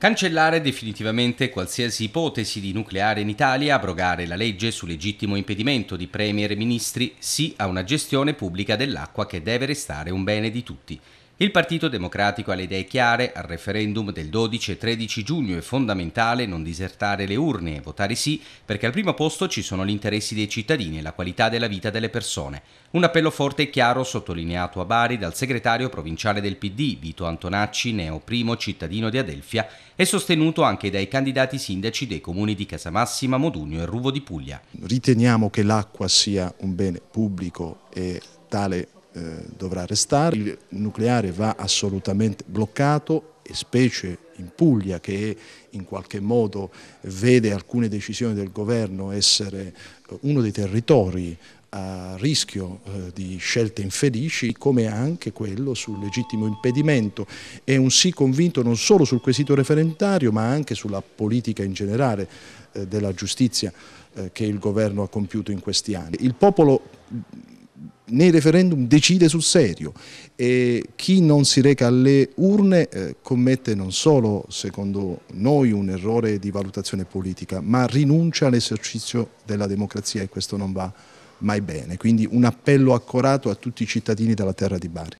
Cancellare definitivamente qualsiasi ipotesi di nucleare in Italia, abrogare la legge sul legittimo impedimento di premier e ministri, sì a una gestione pubblica dell'acqua che deve restare un bene di tutti. Il Partito Democratico ha le idee chiare, al referendum del 12 e 13 giugno è fondamentale non disertare le urne e votare sì perché al primo posto ci sono gli interessi dei cittadini e la qualità della vita delle persone. Un appello forte e chiaro sottolineato a Bari dal segretario provinciale del PD Vito Antonacci, neo primo cittadino di Adelfia, e sostenuto anche dai candidati sindaci dei comuni di Casamassima, Modugno e Ruvo di Puglia. Riteniamo che l'acqua sia un bene pubblico e tale eh, dovrà restare. Il nucleare va assolutamente bloccato e specie in Puglia che in qualche modo vede alcune decisioni del governo essere eh, uno dei territori a rischio eh, di scelte infelici come anche quello sul legittimo impedimento è un sì convinto non solo sul quesito referendario ma anche sulla politica in generale della giustizia che il governo ha compiuto in questi anni. Il popolo nei referendum decide sul serio e chi non si reca alle urne eh, commette non solo, secondo noi, un errore di valutazione politica, ma rinuncia all'esercizio della democrazia e questo non va mai bene. Quindi un appello accorato a tutti i cittadini della terra di Bari.